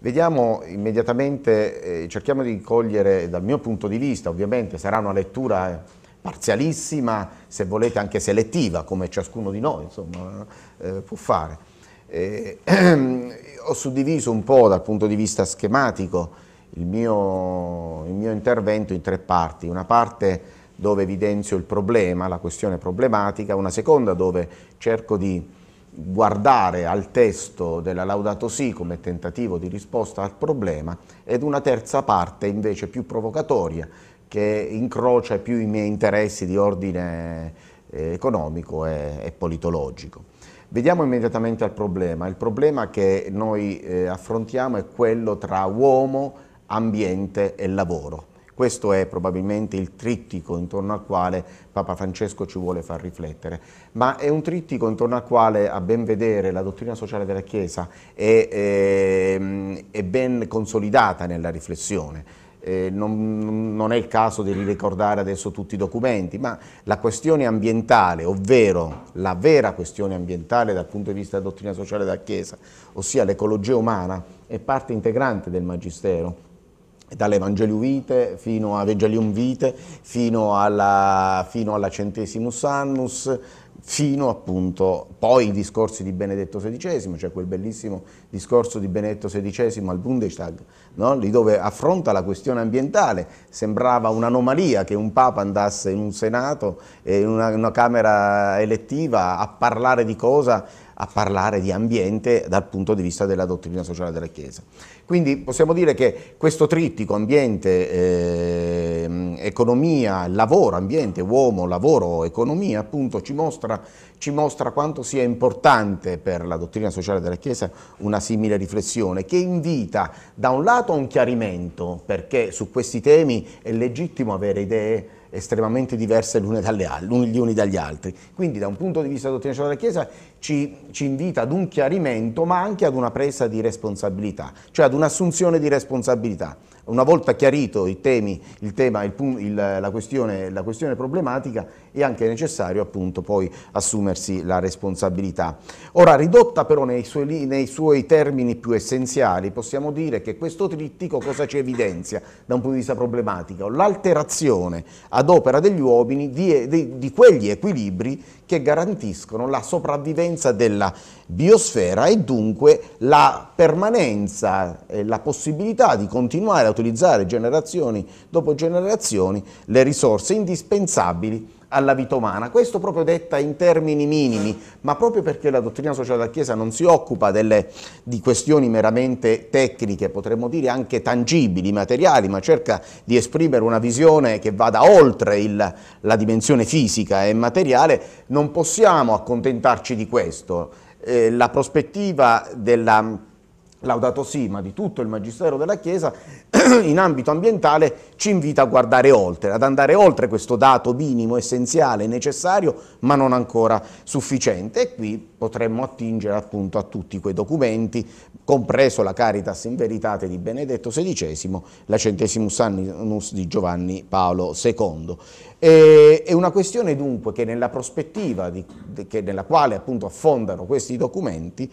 Vediamo immediatamente, eh, cerchiamo di cogliere dal mio punto di vista, ovviamente sarà una lettura parzialissima, se volete anche selettiva, come ciascuno di noi insomma, eh, può fare. Eh, ho suddiviso un po' dal punto di vista schematico il mio, il mio intervento in tre parti, una parte dove evidenzio il problema, la questione problematica, una seconda dove cerco di guardare al testo della Laudato Si come tentativo di risposta al problema ed una terza parte invece più provocatoria che incrocia più i miei interessi di ordine eh, economico e, e, politologico. Vediamo immediatamente al problema. Il problema che noi eh, affrontiamo è quello tra uomo, ambiente e lavoro. Questo è probabilmente il trittico intorno al quale Papa Francesco ci vuole far riflettere, ma è un trittico intorno al quale a ben vedere la dottrina sociale della Chiesa è, è, ehm, è ben consolidata nella riflessione. Eh, non, non, è il caso di ricordare adesso tutti i documenti, ma la questione ambientale, ovvero la vera questione ambientale dal punto di vista della dottrina sociale della Chiesa, ossia l'ecologia umana, è parte integrante del Magistero dall'Evangelium Vitae fino a Evangelium Vite, fino alla, fino alla Centesimus Annus, fino appunto poi i discorsi di Benedetto XVI, cioè quel bellissimo discorso di Benedetto XVI al Bundestag, no? lì dove affronta la questione ambientale, sembrava un'anomalia che un Papa andasse in un Senato, in una, una Camera elettiva a parlare di cosa a parlare di ambiente dal punto di vista della dottrina sociale della Chiesa. Quindi possiamo dire che questo trittico ambiente, eh, economia, lavoro, ambiente, uomo, lavoro, economia, appunto ci mostra, ci mostra quanto sia importante per la dottrina sociale della Chiesa una simile riflessione che invita da un lato a un chiarimento, perché su questi temi è legittimo avere idee estremamente diverse l'uno gli uni dagli altri. Quindi da un punto di vista dottrina sociale della Chiesa ci, ci, invita ad un chiarimento ma anche ad una presa di responsabilità, cioè ad un'assunzione di responsabilità. Una volta chiarito i temi, il tema, il, il, la, questione, la, questione, problematica è anche necessario appunto poi assumersi la responsabilità. Ora ridotta però nei suoi, nei suoi termini più essenziali possiamo dire che questo trittico cosa ci evidenzia da un punto di vista problematico? L'alterazione ad opera degli uomini di, di, di quegli equilibri che garantiscono la sopravvivenza della biosfera e dunque la permanenza e la possibilità di continuare a utilizzare generazioni dopo generazioni le risorse indispensabili alla vita umana. Questo proprio detta in termini minimi, ma proprio perché la dottrina sociale della Chiesa non si occupa delle, di questioni meramente tecniche, potremmo dire anche tangibili, materiali, ma cerca di esprimere una visione che vada oltre il, la dimensione fisica e materiale, non possiamo accontentarci di questo. Eh, la prospettiva della Laudato sì, ma di tutto il Magistero della Chiesa, in ambito ambientale ci invita a guardare oltre, ad andare oltre questo dato minimo, essenziale, necessario, ma non ancora sufficiente. E qui potremmo attingere appunto a tutti quei documenti, compreso la Caritas in Veritate di Benedetto XVI, la Centesimus Annus di Giovanni Paolo II. E, è una questione dunque che nella prospettiva di, che, nella quale appunto affondano questi documenti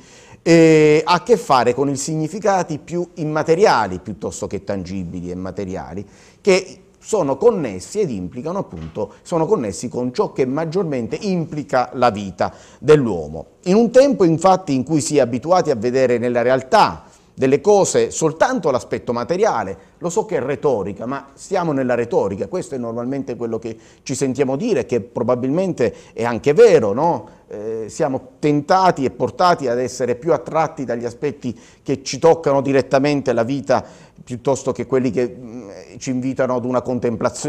eh, ha a che fare con i significati più immateriali piuttosto che tangibili e materiali, che sono connessi ed implicano appunto, sono connessi con ciò che maggiormente implica la vita dell'uomo. In un tempo infatti in cui si è abituati a vedere nella realtà delle cose soltanto l'aspetto materiale. Lo so che è retorica, ma stiamo nella retorica, questo è normalmente quello che ci sentiamo dire, che probabilmente è anche vero, no? eh, siamo tentati e portati ad essere più attratti dagli aspetti che ci toccano direttamente la vita piuttosto che quelli che mm, ci invitano ad una,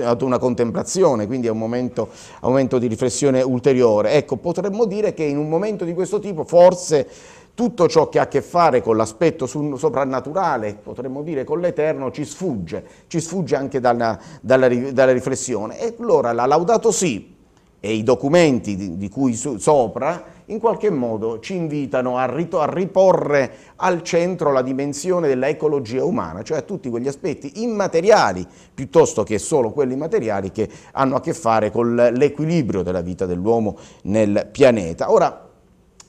ad una, contemplazione, quindi è un momento, un momento di riflessione ulteriore. Ecco, potremmo dire che in un momento di questo tipo forse tutto ciò che ha a che fare con l'aspetto soprannaturale, potremmo dire con l'eterno, ci sfugge, ci sfugge anche dalla, dalla, dalla riflessione. E allora la Laudato Si e i documenti di, di cui su, sopra in qualche modo ci invitano a, rito, a riporre al centro la dimensione dell'ecologia umana, cioè a tutti quegli aspetti immateriali piuttosto che solo quelli materiali che hanno a che fare con l'equilibrio della vita dell'uomo nel pianeta. Ora,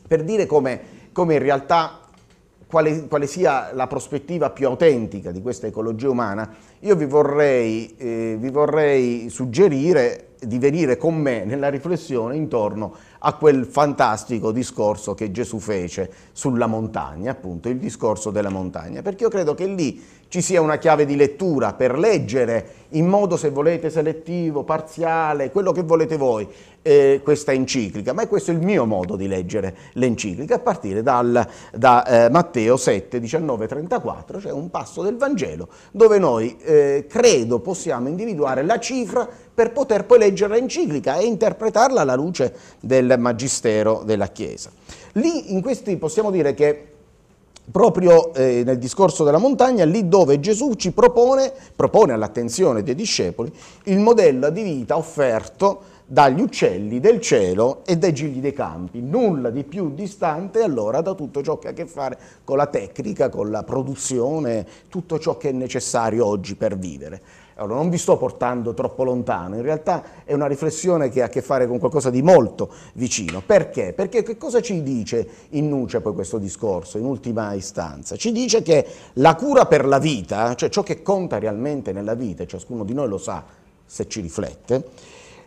per dire come come in realtà quale, quale, sia la prospettiva più autentica di questa ecologia umana, io vi vorrei, eh, vi vorrei, suggerire di venire con me nella riflessione intorno a quel fantastico discorso che Gesù fece sulla montagna, appunto il discorso della montagna, perché io credo che lì ci sia una chiave di lettura per leggere in modo, se volete, selettivo, parziale, quello che volete voi, eh, questa enciclica. Ma è questo il mio modo di leggere l'enciclica, a partire dal, da eh, Matteo 7, 19, 34, cioè un passo del Vangelo, dove noi, eh, credo, possiamo individuare la cifra per poter poi leggere l'enciclica e interpretarla alla luce del Magistero della Chiesa. Lì, in questi, possiamo dire che proprio eh, nel discorso della montagna, lì dove Gesù ci propone, propone all'attenzione dei discepoli il modello di vita offerto dagli uccelli del cielo e dai gigli dei campi, nulla di più distante allora da tutto ciò che ha a che fare con la tecnica, con la produzione, tutto ciò che è necessario oggi per vivere. Allora, non vi sto portando troppo lontano, in realtà è una riflessione che ha a che fare con qualcosa di molto vicino. Perché? Perché che cosa ci dice, in nuce poi questo discorso, in ultima istanza? Ci dice che la cura per la vita, cioè ciò che conta realmente nella vita, e ciascuno di noi lo sa se ci riflette,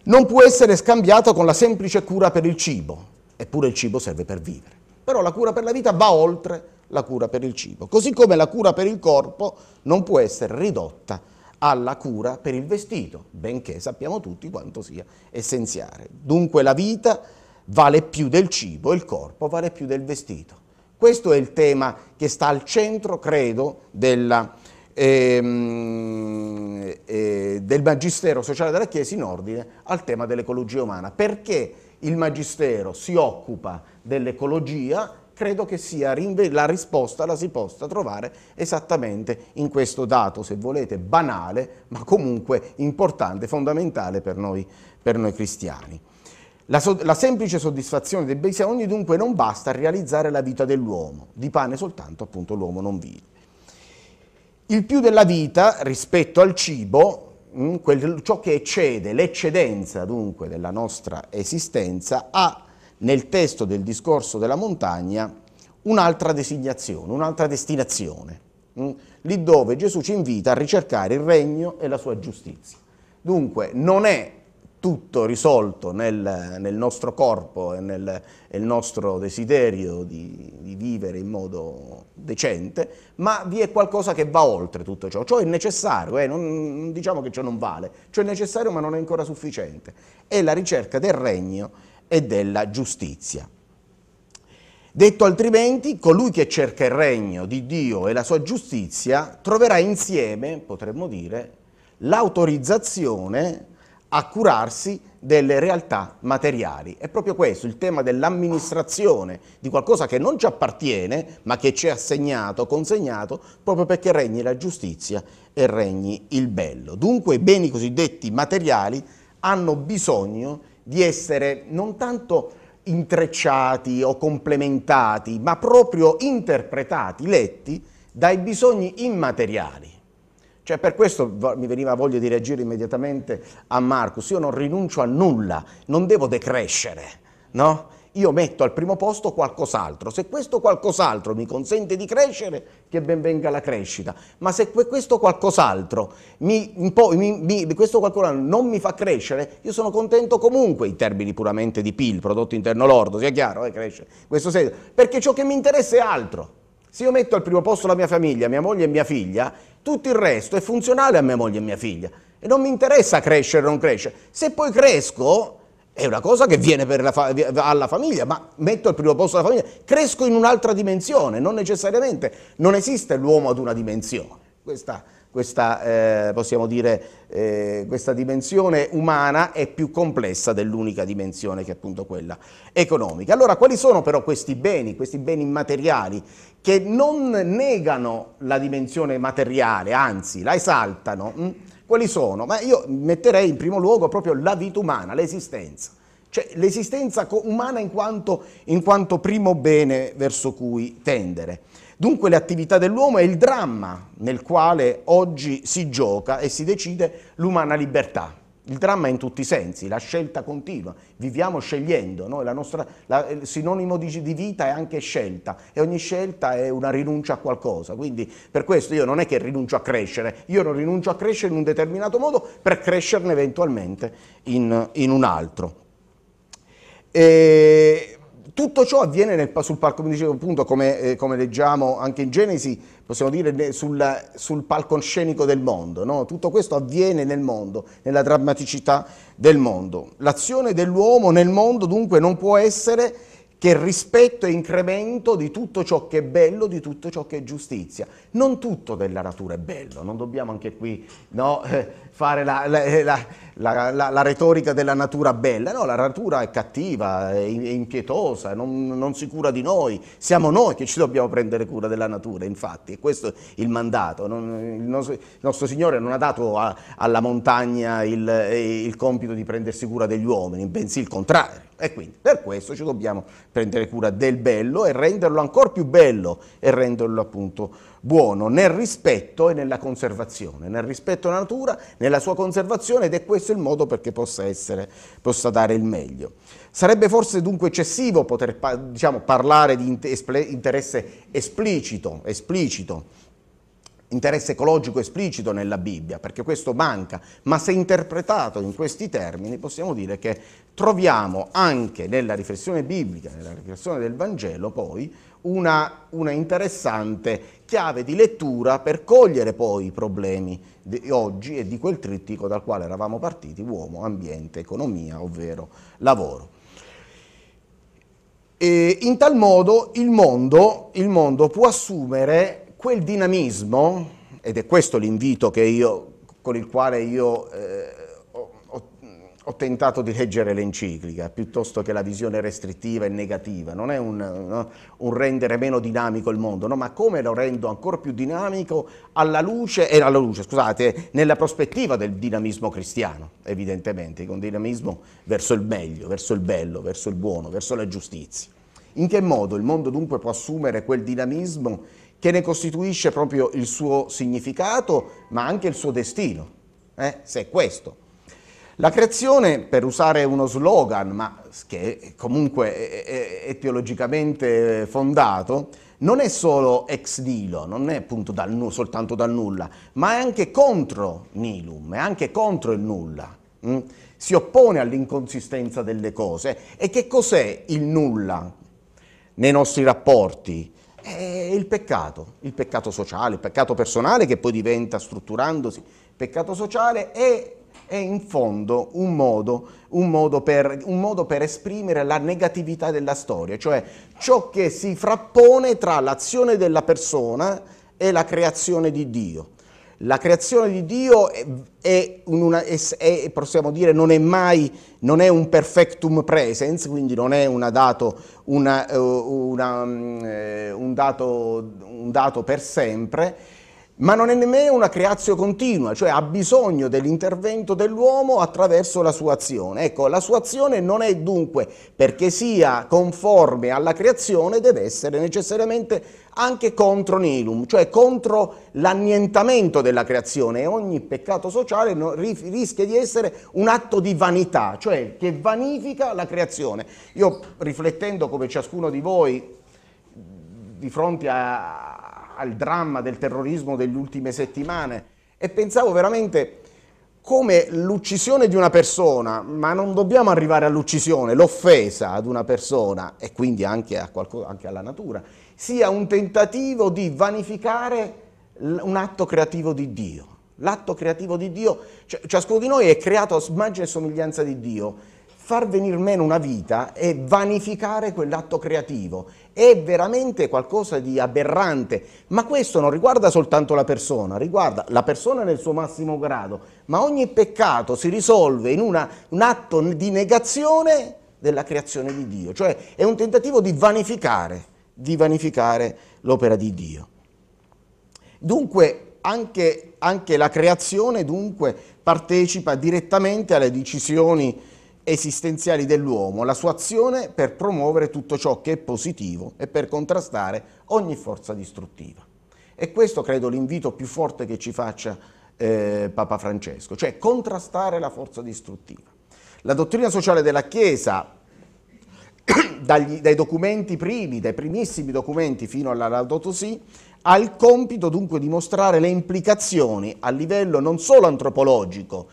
non può essere scambiata con la semplice cura per il cibo, eppure il cibo serve per vivere. Però la cura per la vita va oltre la cura per il cibo, così come la cura per il corpo non può essere ridotta alla cura per il vestito, benché sappiamo tutti quanto sia essenziale. Dunque la vita vale più del cibo, il corpo vale più del vestito. Questo è il tema che sta al centro, credo, della, ehm, eh, del Magistero Sociale della Chiesa in ordine al tema dell'ecologia umana. Perché il Magistero si occupa dell'ecologia credo che sia la risposta la si possa trovare esattamente in questo dato, se volete, banale, ma comunque importante, fondamentale per noi, per noi cristiani. La, so la, semplice soddisfazione dei bisogni dunque non basta a realizzare la vita dell'uomo, di pane soltanto appunto l'uomo non vive. Il più della vita rispetto al cibo, mh, mm, quel, ciò che eccede, l'eccedenza dunque della nostra esistenza, ha nel testo del discorso della montagna un'altra designazione, un'altra destinazione, mm, lì dove Gesù ci invita a ricercare il regno e la sua giustizia. Dunque non è tutto risolto nel, nel nostro corpo e nel, nel nostro desiderio di, di, vivere in modo decente, ma vi è qualcosa che va oltre tutto ciò, ciò è necessario, eh? non, non diciamo che ciò non vale, ciò è necessario ma non è ancora sufficiente, è la ricerca del regno e della giustizia. Detto altrimenti, colui che cerca il regno di Dio e la sua giustizia troverà insieme, potremmo dire, l'autorizzazione a curarsi delle realtà materiali. È proprio questo il tema dell'amministrazione di qualcosa che non ci appartiene, ma che ci è assegnato, consegnato, proprio perché regni la giustizia e regni il bello. Dunque i beni cosiddetti materiali hanno bisogno di di essere non tanto intrecciati o complementati, ma proprio interpretati, letti dai bisogni immateriali. Cioè per questo mi veniva voglia di reagire immediatamente a Marcus, io non rinuncio a nulla, non devo decrescere, no? io metto al primo posto qualcos'altro. Se questo qualcos'altro mi consente di crescere, che ben venga la crescita. Ma se questo qualcos'altro mi, mi, mi, questo qualcos'altro non mi fa crescere, io sono contento comunque in termini puramente di PIL, prodotto interno lordo, sia chiaro, eh, cresce. Questo senso. Perché ciò che mi interessa è altro. Se io metto al primo posto la mia famiglia, mia moglie e mia figlia, tutto il resto è funzionale a mia moglie e mia figlia. E non mi interessa crescere o non crescere. Se poi cresco, è una cosa che viene fa alla famiglia, ma metto al primo posto la famiglia, cresco in un'altra dimensione, non necessariamente, non esiste l'uomo ad una dimensione. Questa questa, eh, possiamo dire, eh, questa dimensione umana è più complessa dell'unica dimensione che è appunto quella economica. Allora quali sono però questi beni, questi beni immateriali che non negano la dimensione materiale, anzi la esaltano? Mh? Mm? Quali sono? Ma io metterei in primo luogo proprio la vita umana, l'esistenza cioè l'esistenza umana in quanto, in quanto, primo bene verso cui tendere. Dunque le attività dell'uomo è il dramma nel quale oggi si gioca e si decide l'umana libertà. Il dramma in tutti i sensi, la scelta continua, viviamo scegliendo, no? la nostra, la, il sinonimo di, di, vita è anche scelta e ogni scelta è una rinuncia a qualcosa, quindi per questo io non è che rinuncio a crescere, io non rinuncio a crescere in un determinato modo per crescerne eventualmente in, in un altro. E tutto ciò avviene nel, sul palco, come dicevo appunto, come, eh, come, leggiamo anche in Genesi, possiamo dire sul, sul palcoscenico del mondo, no? tutto questo avviene nel mondo, nella drammaticità del mondo. L'azione dell'uomo nel mondo dunque non può essere che rispetto e incremento di tutto ciò che è bello, di tutto ciò che è giustizia. Non tutto della natura è bello, non dobbiamo anche qui no, eh, fare la, la, la la, la, la, retorica della natura bella, no, la natura è cattiva, è, impietosa, non, non, si cura di noi, siamo noi che ci dobbiamo prendere cura della natura, infatti, e questo è il mandato. Non, il, nostro, il, nostro, Signore non ha dato a, alla montagna il, il compito di prendersi cura degli uomini, bensì il contrario. E quindi per questo ci dobbiamo prendere cura del bello e renderlo ancora più bello e renderlo appunto buono nel rispetto e nella conservazione, nel rispetto alla natura, nella sua conservazione ed è questo questo il modo perché possa, essere, possa dare il meglio. Sarebbe forse dunque eccessivo poter diciamo, parlare di interesse esplicito, esplicito interesse ecologico esplicito nella Bibbia, perché questo manca, ma se interpretato in questi termini possiamo dire che troviamo anche nella riflessione biblica, nella riflessione del Vangelo poi, una, una interessante chiave di lettura per cogliere poi i problemi di oggi e di quel trittico dal quale eravamo partiti, uomo, ambiente, economia, ovvero lavoro. E in tal modo il mondo, il mondo può assumere quel dinamismo, ed è questo l'invito con il quale io eh, ho, ho, tentato di leggere l'enciclica, piuttosto che la visione restrittiva e negativa, non è un, no, un rendere meno dinamico il mondo, no? ma come lo rendo ancora più dinamico alla luce, eh, alla luce, scusate, nella prospettiva del dinamismo cristiano, evidentemente, che è un dinamismo verso il meglio, verso il bello, verso il buono, verso la giustizia. In che modo il mondo dunque può assumere quel dinamismo che ne costituisce proprio il suo significato, ma anche il suo destino, eh? se è questo. La creazione, per usare uno slogan, ma che comunque è, è teologicamente fondato, non è solo ex nilo, non è appunto dal, soltanto dal nulla, ma è anche contro nilum, è anche contro il nulla. Mm? Si oppone all'inconsistenza delle cose. E che cos'è il nulla nei nostri rapporti? è il peccato, il peccato sociale, il peccato personale che poi diventa strutturandosi, il peccato sociale è, è in fondo un modo, un, modo per, un modo per esprimere la negatività della storia, cioè ciò che si frappone tra l'azione della persona e la creazione di Dio. La creazione di Dio è, è, una, è, possiamo dire, non è mai, non è un perfectum presence, quindi non è una dato, una, eh, una, mm, eh, un, dato, un dato per sempre, ma non è nemmeno una creazio continua, cioè ha bisogno dell'intervento dell'uomo attraverso la sua azione. Ecco, la sua azione non è dunque perché sia conforme alla creazione, deve essere necessariamente anche contro Nilum, cioè contro l'annientamento della creazione e ogni peccato sociale rischia di essere un atto di vanità, cioè che vanifica la creazione. Io riflettendo come ciascuno di voi di fronte a, al dramma del terrorismo delle ultime settimane e pensavo veramente come l'uccisione di una persona, ma non dobbiamo arrivare all'uccisione, l'offesa ad una persona e quindi anche, qualcosa, anche, alla natura, sia un tentativo di vanificare un atto creativo di Dio. L'atto creativo di Dio, cioè, ciascuno di noi è creato a immagine e somiglianza di Dio far venir meno una vita è vanificare quell'atto creativo, è veramente qualcosa di aberrante, ma questo non riguarda soltanto la persona, riguarda la persona nel suo massimo grado, ma ogni peccato si risolve in una, un atto di negazione della creazione di Dio, cioè è un tentativo di vanificare, di vanificare l'opera di Dio. Dunque anche, anche la creazione dunque, partecipa direttamente alle decisioni esistenziali dell'uomo, la sua azione per promuovere tutto ciò che è positivo e per contrastare ogni forza distruttiva. E questo credo l'invito più forte che ci faccia eh, Papa Francesco, cioè contrastare la forza distruttiva. La dottrina sociale della Chiesa, dagli, dai documenti primi, dai primissimi documenti fino alla Laudato ha il compito dunque di mostrare le implicazioni a livello non solo antropologico,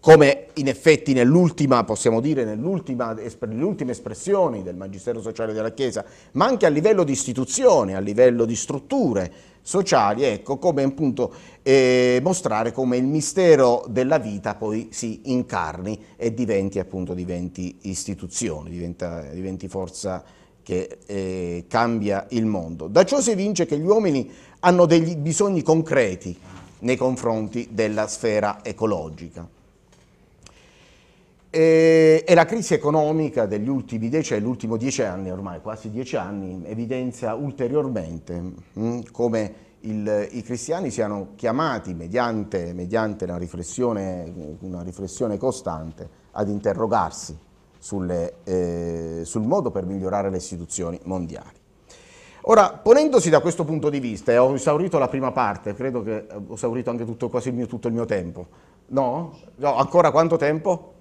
come in effetti nell'ultima, possiamo dire, nell'ultima, nell'ultima espressione del Magistero Sociale della Chiesa, ma anche a livello di istituzioni, a livello di strutture sociali, ecco come appunto eh, mostrare come il mistero della vita poi si incarni e diventi appunto, diventi istituzione, diventa, diventi forza che eh, cambia il mondo. Da ciò si evince che gli uomini hanno degli bisogni concreti nei confronti della sfera ecologica. Eh, e, la crisi economica degli ultimi decenni, cioè l'ultimo dieci anni ormai, quasi dieci anni, evidenzia ulteriormente mm, come il, i cristiani siano chiamati, mediante, mediante una, riflessione, una, riflessione, costante, ad interrogarsi sulle, eh, sul modo per migliorare le istituzioni mondiali. Ora, ponendosi da questo punto di vista, e ho esaurito la prima parte, credo che eh, ho esaurito anche tutto, quasi il mio, tutto il mio tempo, no? No, ancora quanto tempo?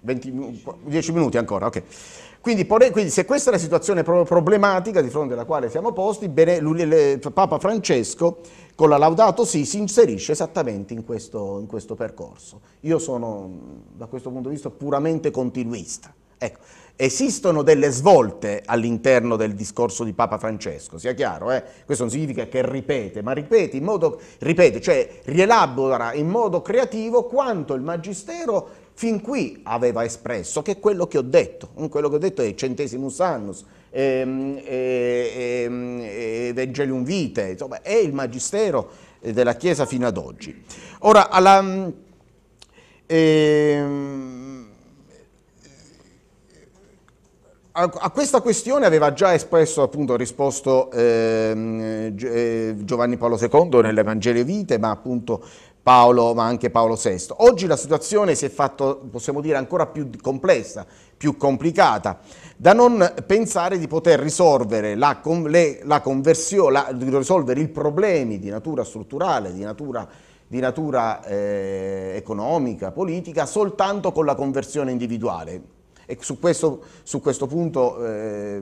20, 10 minuti ancora, ok. Quindi, quindi, se questa è la situazione problematica di fronte alla quale siamo posti, bene, Papa Francesco con la Laudato Si si inserisce esattamente in questo, in questo, percorso. Io sono da questo punto di vista puramente continuista. Ecco, esistono delle svolte all'interno del discorso di Papa Francesco, sia chiaro, eh? questo non significa che ripete, ma ripete, in modo, ripete, cioè rielabora in modo creativo quanto il Magistero fin qui aveva espresso, che quello che ho detto, mm, quello che ho detto è centesimus annus, ehm, ehm, evangelium vitae, insomma è il magistero della Chiesa fino ad oggi. Ora, alla, mm, ehm, a, questa questione aveva già espresso appunto risposto ehm, eh, Giovanni Paolo II nell'Evangelio Vite, ma appunto Paolo, ma anche Paolo VI. Oggi la situazione si è fatta, possiamo dire, ancora più complessa, più complicata, da non pensare di poter risolvere, la, le, la la, di risolvere i problemi di natura strutturale, di natura, di natura eh, economica, politica, soltanto con la conversione individuale. E su questo, su questo punto eh,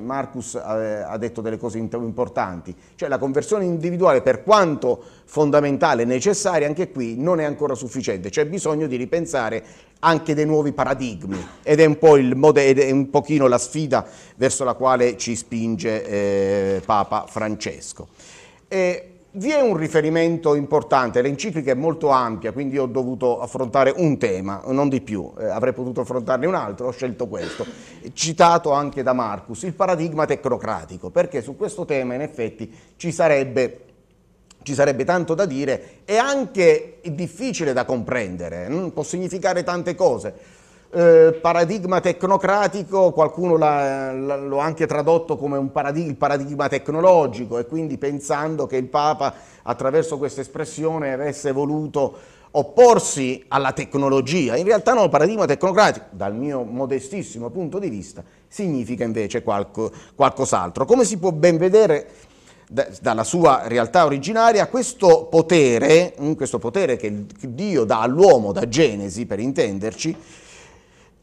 Marcus ha, eh, ha detto delle cose importanti, cioè la conversione individuale per quanto fondamentale e necessaria anche qui non è ancora sufficiente, c'è bisogno di ripensare anche dei nuovi paradigmi ed è un, po il è un pochino la sfida verso la quale ci spinge eh, Papa Francesco. E, vi è un riferimento importante, l'enciclica è molto ampia, quindi ho dovuto affrontare un tema, non di più, eh, avrei potuto affrontarne un altro, ho scelto questo, citato anche da Marcus, il paradigma tecnocratico, perché su questo tema in effetti ci sarebbe, ci sarebbe tanto da dire e anche difficile da comprendere, mh? può significare tante cose eh, paradigma tecnocratico, qualcuno l'ha, anche tradotto come un paradig il paradigma tecnologico e quindi pensando che il Papa attraverso questa espressione avesse voluto opporsi alla tecnologia. In realtà no, il paradigma tecnocratico, dal mio modestissimo punto di vista, significa invece qualco, qualcos'altro. Come si può ben vedere dalla sua realtà originaria, questo potere, mm, questo potere che Dio dà all'uomo da Genesi, per intenderci,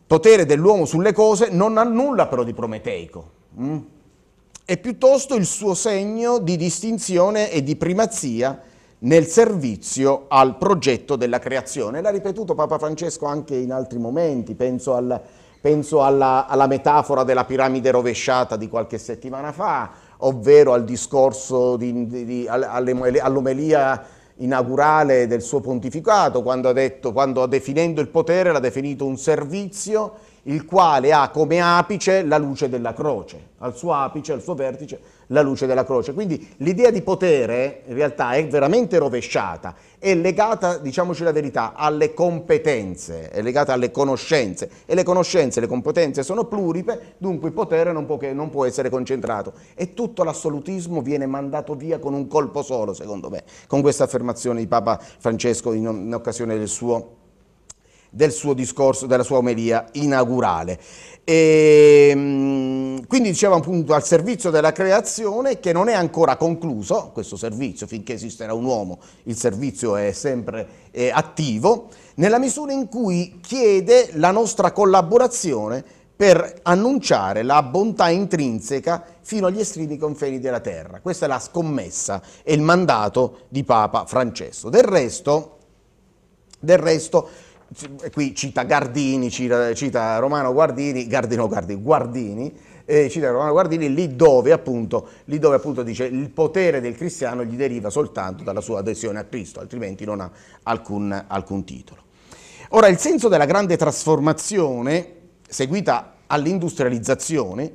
potere dell'uomo sulle cose non ha nulla però di prometeico, mh? Mm? è piuttosto il suo segno di distinzione e di primazia nel servizio al progetto della creazione. L'ha ripetuto Papa Francesco anche in altri momenti, penso, al, penso alla, alla, metafora della piramide rovesciata di qualche settimana fa, ovvero al discorso di, di, di, all'omelia inaugurale del suo pontificato, quando, ha detto, quando definendo il potere l'ha definito un servizio il quale ha come apice la luce della croce, al suo apice, al suo vertice, la luce della croce. Quindi l'idea di potere in realtà è veramente rovesciata, è legata, diciamoci la verità, alle competenze, è legata alle conoscenze e le conoscenze e le competenze sono pluripe, dunque il potere non può, che, non può essere concentrato e tutto l'assolutismo viene mandato via con un colpo solo, secondo me, con questa affermazione di Papa Francesco in, in occasione del suo del suo discorso, della sua omelia inaugurale. E, ehm, quindi diceva appunto al servizio della creazione che non è ancora concluso questo servizio, finché esisterà un uomo il servizio è sempre eh, attivo, nella misura in cui chiede la nostra collaborazione per annunciare la bontà intrinseca fino agli estremi confini della terra. Questa è la scommessa e il mandato di Papa Francesco. Del resto, del resto qui cita Gardini, cita, cita Romano Guardini, Gardino Gardini, Guardini, eh, cita Romano Guardini, lì dove, appunto, lì dove appunto dice il potere del cristiano gli deriva soltanto dalla sua adesione a Cristo, altrimenti non ha alcun, alcun titolo. Ora, il senso della grande trasformazione seguita all'industrializzazione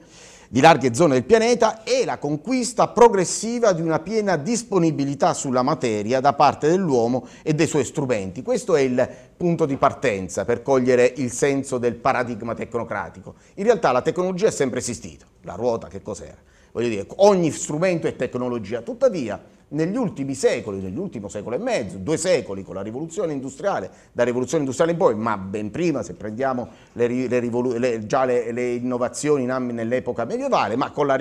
di larghe zone del pianeta e la conquista progressiva di una piena disponibilità sulla materia da parte dell'uomo e dei suoi strumenti. Questo è il punto di partenza per cogliere il senso del paradigma tecnocratico. In realtà la tecnologia è sempre esistita, la ruota che cos'era? Voglio dire, ogni strumento è tecnologia, tuttavia negli ultimi secoli, nell'ultimo secolo e mezzo, due secoli con la rivoluzione industriale, da rivoluzione industriale in poi, ma ben prima se prendiamo le, le, le, già le, innovazioni in nell'epoca medievale, ma con la,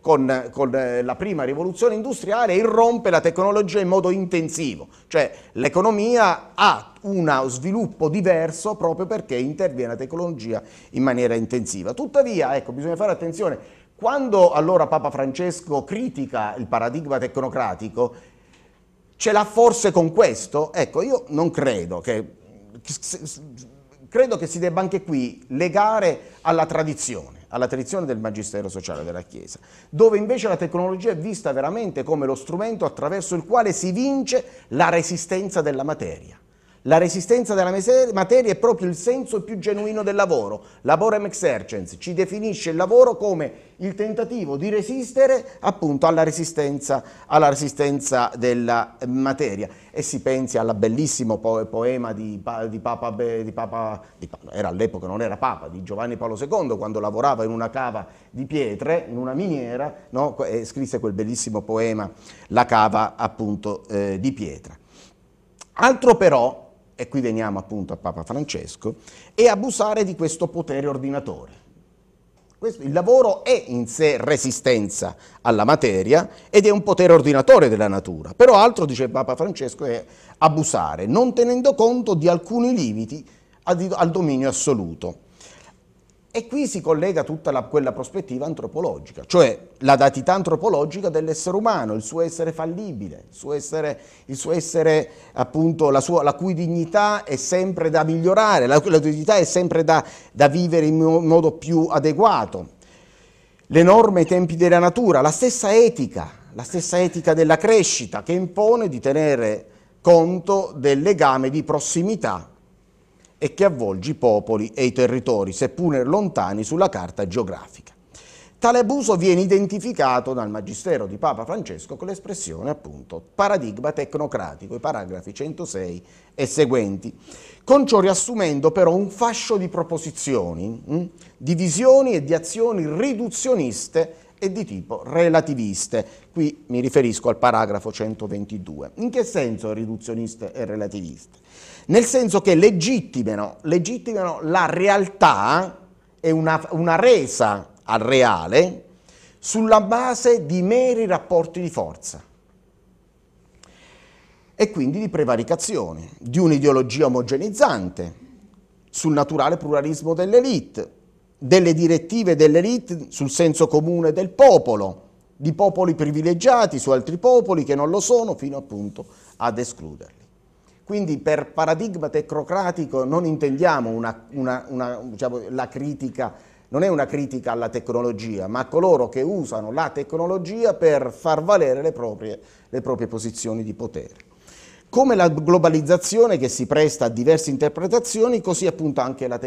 con, con eh, la, prima rivoluzione industriale irrompe la tecnologia in modo intensivo, cioè l'economia ha uno sviluppo diverso proprio perché interviene la tecnologia in maniera intensiva. Tuttavia, ecco, bisogna fare attenzione quando allora Papa Francesco critica il paradigma tecnocratico, ce l'ha forse con questo? Ecco, io non credo che... Credo che si debba anche qui legare alla tradizione, alla tradizione del magistero sociale della Chiesa, dove invece la tecnologia è vista veramente come lo strumento attraverso il quale si vince la resistenza della materia. La resistenza della materia è proprio il senso più genuino del lavoro. Laborem exergens ci definisce il lavoro come il tentativo di resistere appunto alla resistenza, alla resistenza della materia. E si pensi al bellissimo po poema di, di, Papa, di Papa di, era all'epoca non era Papa, di Giovanni Paolo II, quando lavorava in una cava di pietre, in una miniera, no? e scrisse quel bellissimo poema, La cava appunto eh, di pietra. Altro però e qui veniamo appunto a Papa Francesco, è abusare di questo potere ordinatore. Questo, il lavoro è in sé resistenza alla materia ed è un potere ordinatore della natura, però altro, dice Papa Francesco, è abusare, non tenendo conto di alcuni limiti al dominio assoluto. E qui si collega tutta la, quella prospettiva antropologica, cioè la datità antropologica dell'essere umano, il suo essere fallibile, il suo essere, il suo essere appunto, la, sua, la, cui dignità è sempre da migliorare, la, la dignità è sempre da, da vivere in modo più adeguato. Le norme, i tempi della natura, la stessa etica, la stessa etica della crescita che impone di tenere conto del legame di prossimità e che avvolge i popoli e i territori, seppur lontani sulla carta geografica. Tale abuso viene identificato dal Magistero di Papa Francesco con l'espressione appunto paradigma tecnocratico, i paragrafi 106 e seguenti, con ciò riassumendo però un fascio di proposizioni, mh, di visioni e di azioni riduzioniste e di tipo relativiste. Qui mi riferisco al paragrafo 122. In che senso riduzioniste e relativiste? nel senso che legittimano, legittimano la realtà e una, una resa al reale sulla base di meri rapporti di forza e quindi di prevaricazione, di un'ideologia omogenizzante sul naturale pluralismo dell'elite, delle direttive dell'elite sul senso comune del popolo, di popoli privilegiati su altri popoli che non lo sono, fino appunto ad escluderli. Quindi per paradigma tecnocratico non intendiamo una, una, una, diciamo, la critica, non è una critica alla tecnologia, ma a coloro che usano la tecnologia per far valere le proprie, le proprie posizioni di potere. Come la globalizzazione che si presta a diverse interpretazioni, così appunto anche la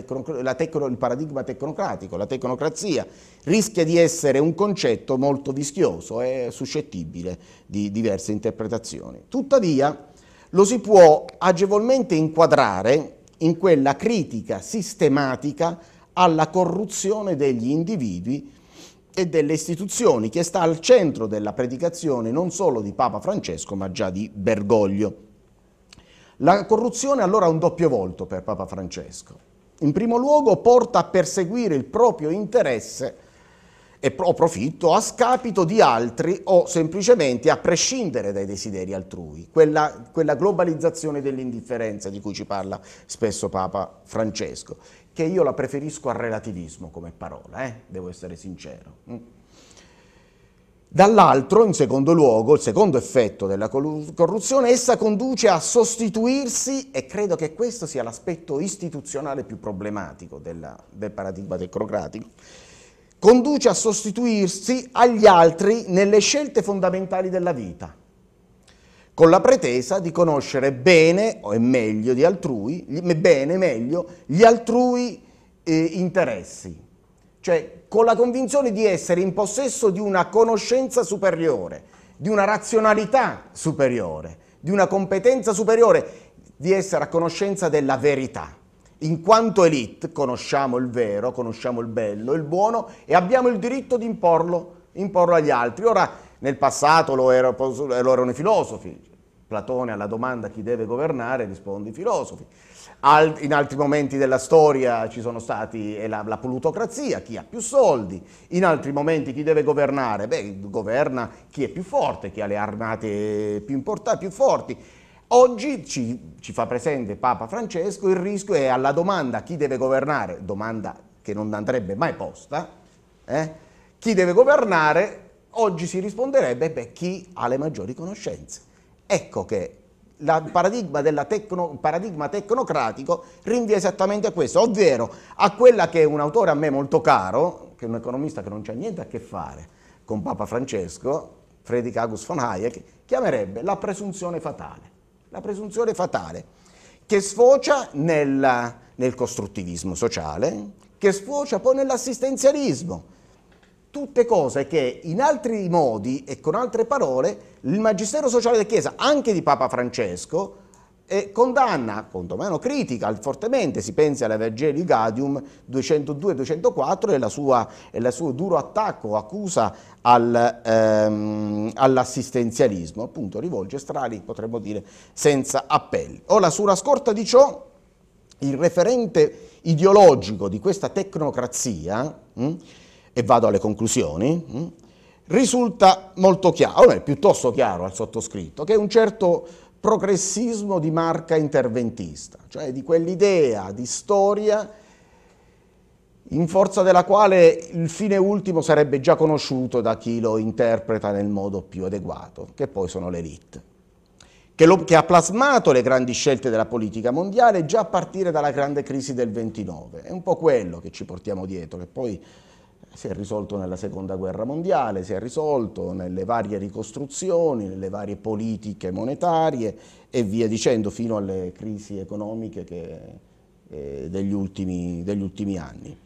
la il paradigma tecnocratico, la tecnocrazia, rischia di essere un concetto molto vischioso e suscettibile di diverse interpretazioni. Tuttavia, lo si può agevolmente inquadrare in quella critica sistematica alla corruzione degli individui e delle istituzioni che sta al centro della predicazione non solo di Papa Francesco ma già di Bergoglio. La corruzione allora ha un doppio volto per Papa Francesco. In primo luogo porta a perseguire il proprio interesse e o profitto a scapito di altri o semplicemente a prescindere dai desideri altrui, quella, quella globalizzazione dell'indifferenza di cui ci parla spesso Papa Francesco, che io la preferisco al relativismo come parola, eh? devo essere sincero. Mm. Dall'altro, in secondo luogo, il secondo effetto della corruzione, essa conduce a sostituirsi, e credo che questo sia l'aspetto istituzionale più problematico della, del paradigma tecnocratico, conduce a sostituirsi agli altri nelle scelte fondamentali della vita, con la pretesa di conoscere bene o meglio di altrui, bene, meglio, gli altrui eh, interessi, cioè con la convinzione di essere in possesso di una conoscenza superiore, di una razionalità superiore, di una competenza superiore, di essere a conoscenza della verità. In quanto elite conosciamo il vero, conosciamo il bello, il buono e abbiamo il diritto di imporlo, imporlo agli altri. Ora, nel passato lo, era, lo erano i filosofi. Platone alla domanda chi deve governare risponde i filosofi. Al, in altri momenti della storia ci sono stati la, la, plutocrazia, chi ha più soldi. In altri momenti chi deve governare? Beh, governa chi è più forte, chi ha le armate più, più forti. Oggi ci, ci, fa presente Papa Francesco il rischio è alla domanda chi deve governare, domanda che non andrebbe mai posta, eh? chi deve governare, oggi si risponderebbe beh, chi ha le maggiori conoscenze. Ecco che il paradigma, tecno, paradigma tecnocratico rinvia esattamente a questo, ovvero a quella che è un autore a me molto caro, che è un economista che non c'ha niente a che fare con Papa Francesco, Friedrich August von Hayek, chiamerebbe la presunzione fatale la presunzione fatale, che sfocia nel, nel costruttivismo sociale, che sfocia poi nell'assistenzialismo. Tutte cose che in altri modi e con altre parole il Magistero Sociale della Chiesa, anche di Papa Francesco, e condanna, quantomeno critica fortemente, si pensi alla Vergeli Gadium 202-204 e, la sua, il suo duro attacco, accusa al, ehm, all'assistenzialismo, appunto rivolge strali, potremmo dire, senza appelli. Ora, sulla scorta di ciò, il referente ideologico di questa tecnocrazia, mh, hm, e vado alle conclusioni, mh, hm, risulta molto chiaro, o è piuttosto chiaro al sottoscritto, che un certo progressismo di marca interventista, cioè di quell'idea di storia in forza della quale il fine ultimo sarebbe già conosciuto da chi lo interpreta nel modo più adeguato, che poi sono le elite, che, lo, che ha plasmato le grandi scelte della politica mondiale già a partire dalla grande crisi del 29. È un po' quello che ci portiamo dietro, che poi si è risolto nella seconda guerra mondiale, si è risolto nelle varie ricostruzioni, nelle varie politiche monetarie e via dicendo fino alle crisi economiche che, eh, degli, ultimi, degli, ultimi, anni.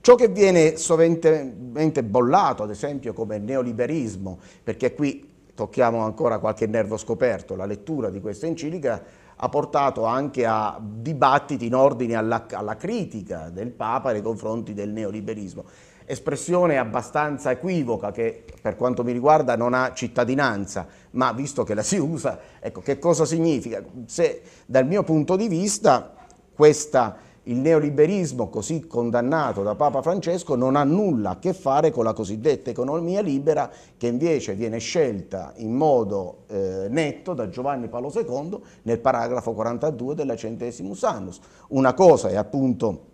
Ciò che viene soventemente bollato, ad esempio, come neoliberismo, perché qui tocchiamo ancora qualche nervo scoperto, la lettura di questa enciclica ha portato anche a dibattiti in ordine alla, alla critica del Papa nei confronti del neoliberismo espressione abbastanza equivoca che per quanto mi riguarda non ha cittadinanza, ma visto che la si usa, ecco che cosa significa? Se dal mio punto di vista questa, il neoliberismo così condannato da Papa Francesco non ha nulla a che fare con la cosiddetta economia libera che invece viene scelta in modo eh, netto da Giovanni Paolo II nel paragrafo 42 della Centesimus Annus. Una cosa è appunto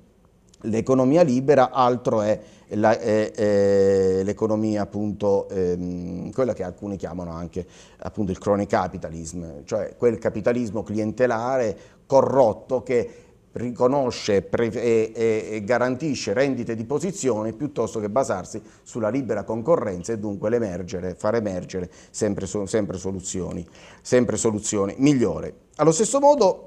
L'economia libera altro è l'economia appunto, ehm, quella che alcuni chiamano anche appunto il crony capitalism, cioè quel capitalismo clientelare corrotto che riconosce e, e, e, garantisce rendite di posizione piuttosto che basarsi sulla libera concorrenza e dunque l'emergere, far emergere sempre, sempre, soluzioni, sempre soluzioni migliori. Allo stesso modo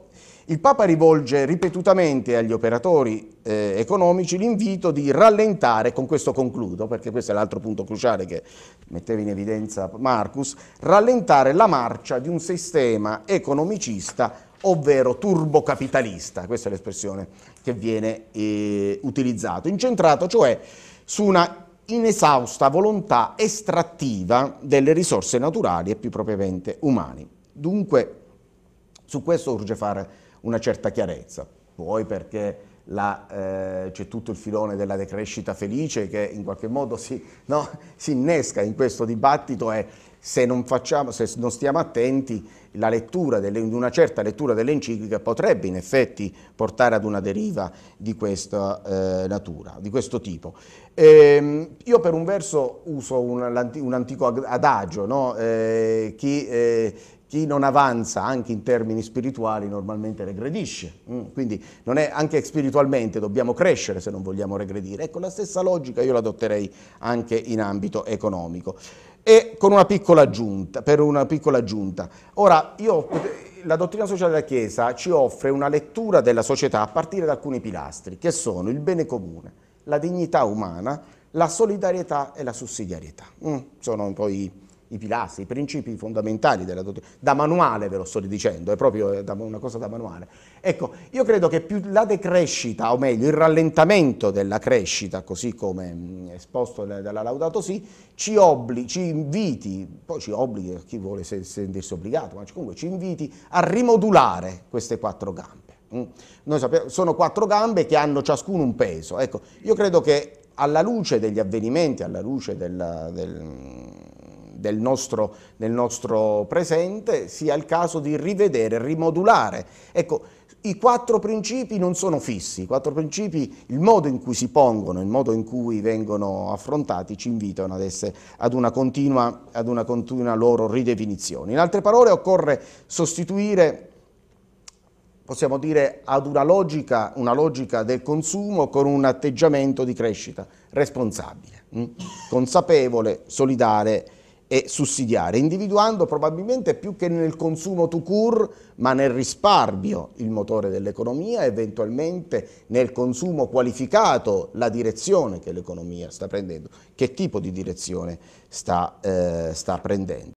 il Papa rivolge ripetutamente agli operatori eh, economici l'invito di rallentare, con questo concludo, perché questo è l'altro punto cruciale che metteva in evidenza Marcus, rallentare la marcia di un sistema economicista ovvero turbocapitalista, questa è l'espressione che viene eh, utilizzata, incentrato cioè su una inesausta volontà estrattiva delle risorse naturali e più propriamente umane. Dunque, su questo urge fare una certa chiarezza. Poi perché eh, c'è tutto il filone della decrescita felice che in qualche modo si, no, si innesca in questo dibattito e se non, facciamo, se non stiamo attenti la lettura delle, una certa lettura dell'enciclica potrebbe in effetti portare ad una deriva di questa eh, natura, di questo tipo. Ehm, io per un verso uso un, un antico adagio, no? eh, chi, eh, chi non avanza anche in termini spirituali normalmente regredisce, mm, quindi anche spiritualmente dobbiamo crescere se non vogliamo regredire. Ecco, la stessa logica io la adotterei anche in ambito economico. E con una piccola aggiunta, per una piccola aggiunta. Ora, io, la dottrina sociale della Chiesa ci offre una lettura della società a partire da alcuni pilastri, che sono il bene comune, la dignità umana, la solidarietà e la sussidiarietà. Mm, sono poi i pilastri, i principi fondamentali della dottrina, da manuale ve lo sto dicendo, è proprio eh, una cosa da manuale. Ecco, io credo che più la decrescita, o meglio il rallentamento della crescita, così come esposto dalla Laudato Si, ci obblighi, ci inviti, poi ci obblighi chi vuole se sentirsi obbligato, ma comunque ci inviti a rimodulare queste quattro gambe. Noi sappiamo, sono quattro gambe che hanno ciascuno un peso. Ecco, io credo che alla luce degli avvenimenti, alla luce della, del, del nostro, del nostro presente sia il caso di rivedere, rimodulare. Ecco, i quattro principi non sono fissi, i quattro principi, il modo in cui si pongono, il modo in cui vengono affrontati ci invitano ad, essere, ad, una, continua, ad una continua loro ridefinizione. In altre parole occorre sostituire possiamo dire, ad una logica, una logica, del consumo con un atteggiamento di crescita responsabile, mm? consapevole, solidale e sussidiare, individuando probabilmente più che nel consumo to cure, ma nel risparmio il motore dell'economia, eventualmente nel consumo qualificato la direzione che l'economia sta prendendo, che tipo di direzione sta, eh, sta prendendo.